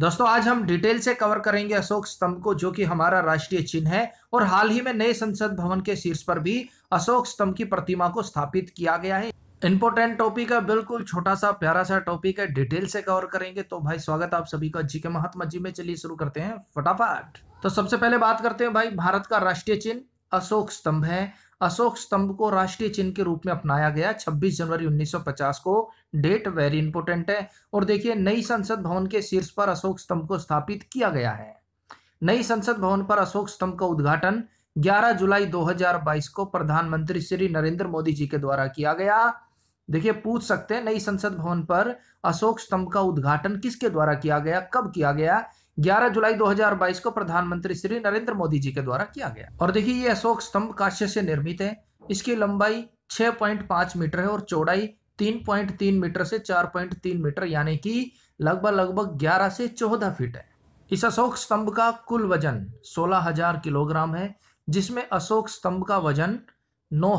दोस्तों आज हम डिटेल से कवर करेंगे अशोक स्तंभ को जो कि हमारा राष्ट्रीय चिन्ह है और हाल ही में नए संसद भवन के शीर्ष पर भी अशोक स्तंभ की प्रतिमा को स्थापित किया गया है इंपोर्टेंट टॉपिक है बिल्कुल छोटा सा प्यारा सा टॉपिक है डिटेल से कवर करेंगे तो भाई स्वागत आप सभी का जी के महात्मा जी में चलिए शुरू करते हैं फटाफट तो सबसे पहले बात करते हैं भाई भारत का राष्ट्रीय चिन्ह अशोक स्तंभ है अशोक स्तंभ को राष्ट्रीय चिन्ह के रूप में अपनाया गया 26 जनवरी 1950 को डेट वेरी इंपोर्टेंट है और देखिए नई संसद भवन के शीर्ष पर अशोक स्तंभ को स्थापित किया गया है नई संसद भवन पर अशोक स्तंभ का उद्घाटन 11 जुलाई 2022 को प्रधानमंत्री श्री नरेंद्र मोदी जी के द्वारा किया गया देखिए पूछ सकते हैं नई संसद भवन पर अशोक स्तंभ का उद्घाटन किसके द्वारा किया गया कब किया गया 11 जुलाई 2022 को प्रधानमंत्री श्री नरेंद्र मोदी जी के द्वारा किया गया और देखिए ये अशोक स्तंभ काश्य से निर्मित है इसकी लंबाई 6.5 मीटर है और चौड़ाई 3.3 मीटर से 4.3 मीटर यानी कि लगभग लगभग 11 से 14 फीट है इस अशोक स्तंभ का कुल वजन 16000 किलोग्राम है जिसमें अशोक स्तंभ का वजन नौ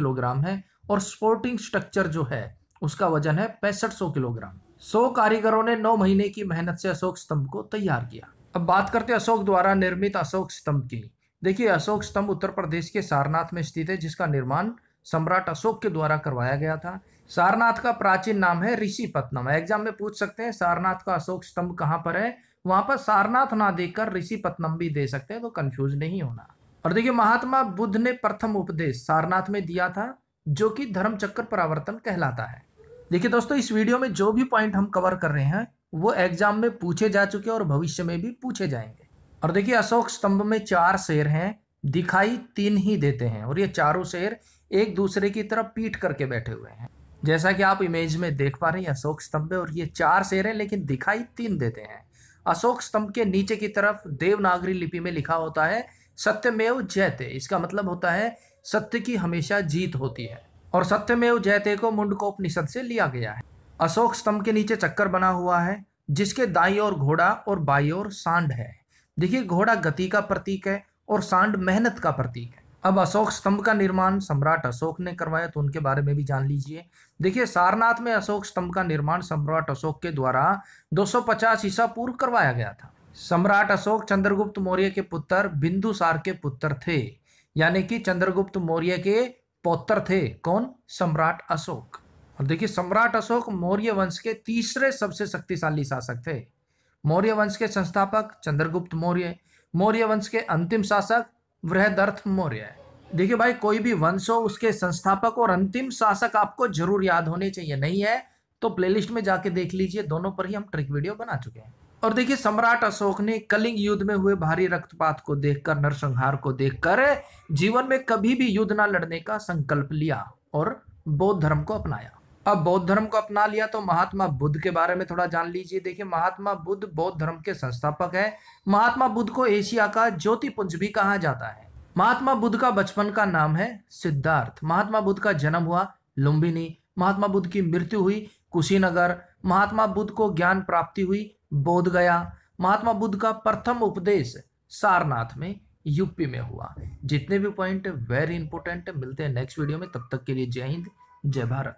किलोग्राम है और स्पोर्टिंग स्ट्रक्चर जो है उसका वजन है पैंसठ किलोग्राम सौ कारीगरों ने नौ महीने की मेहनत से अशोक स्तंभ को तैयार किया अब बात करते हैं अशोक द्वारा निर्मित अशोक स्तंभ की देखिए अशोक स्तंभ उत्तर प्रदेश के सारनाथ में स्थित है जिसका निर्माण सम्राट अशोक के द्वारा करवाया गया था सारनाथ का प्राचीन नाम है ऋषिपत्नम एग्जाम में पूछ सकते हैं सारनाथ का अशोक स्तंभ कहाँ पर है वहां पर सारनाथ ना देकर पत्नम भी दे सकते हैं तो कंफ्यूज नहीं होना और देखिए महात्मा बुद्ध ने प्रथम उपदेश सारनाथ में दिया था जो कि धर्म चक्र परावर्तन कहलाता है देखिए दोस्तों इस वीडियो में जो भी पॉइंट हम कवर कर रहे हैं वो एग्जाम में पूछे जा चुके हैं और भविष्य में भी पूछे जाएंगे और देखिए अशोक स्तंभ में चार शेर हैं दिखाई तीन ही देते हैं और ये चारों शेर एक दूसरे की तरफ पीट करके बैठे हुए हैं जैसा कि आप इमेज में देख पा रहे हैं अशोक स्तंभ और ये चार शेर हैं लेकिन दिखाई तीन देते हैं अशोक स्तंभ के नीचे की तरफ देवनागरी लिपि में लिखा होता है सत्यमेव जयते इसका मतलब होता है सत्य की हमेशा जीत होती है और सत्यमेव जयते को मुंडकोपनिषद से लिया गया है अशोक स्तंभ के नीचे चक्कर बना हुआ है जिसके दाई और घोड़ा और बाई और सांड है देखिए घोड़ा गति का प्रतीक है और सांड मेहनत का प्रतीक है अब अशोक स्तंभ का निर्माण सम्राट अशोक ने करवाया तो उनके बारे में भी जान लीजिए देखिए सारनाथ में अशोक स्तंभ का निर्माण सम्राट अशोक के द्वारा 250 ईसा पूर्व करवाया गया था सम्राट अशोक चंद्रगुप्त मौर्य के पुत्र बिंदुसार के पुत्र थे यानी कि चंद्रगुप्त मौर्य के पौत्र थे कौन सम्राट अशोक और देखिए सम्राट अशोक मौर्य वंश के तीसरे सबसे शक्तिशाली शासक थे मौर्य वंश के संस्थापक चंद्रगुप्त मौर्य मौर्य वंश के अंतिम शासक वृहदर्थ मौर्य देखिए भाई कोई भी वंश हो उसके संस्थापक और अंतिम शासक आपको जरूर याद होने चाहिए नहीं है तो प्लेलिस्ट में जाके देख लीजिए दोनों पर ही हम ट्रिक वीडियो बना चुके हैं और देखिए सम्राट अशोक ने कलिंग युद्ध में हुए भारी रक्तपात को देखकर नरसंहार को देखकर जीवन में कभी भी युद्ध ना लड़ने का संकल्प लिया और बौद्ध धर्म को अपनाया अब बौद्ध धर्म को अपना लिया तो महात्मा बुद्ध के बारे में थोड़ा जान लीजिए देखिए महात्मा बुद्ध बौद्ध धर्म के संस्थापक है महात्मा बुद्ध को एशिया का ज्योतिपुंज भी कहा जाता है महात्मा बुद्ध का बचपन का नाम है सिद्धार्थ महात्मा बुद्ध का जन्म हुआ लुम्बिनी महात्मा बुद्ध की मृत्यु हुई कुशीनगर महात्मा बुद्ध को ज्ञान प्राप्ति हुई बोध गया महात्मा बुद्ध का प्रथम उपदेश सारनाथ में यूपी में हुआ जितने भी पॉइंट वेरी इंपॉर्टेंट मिलते हैं नेक्स्ट वीडियो में तब तक के लिए जय हिंद जय भारत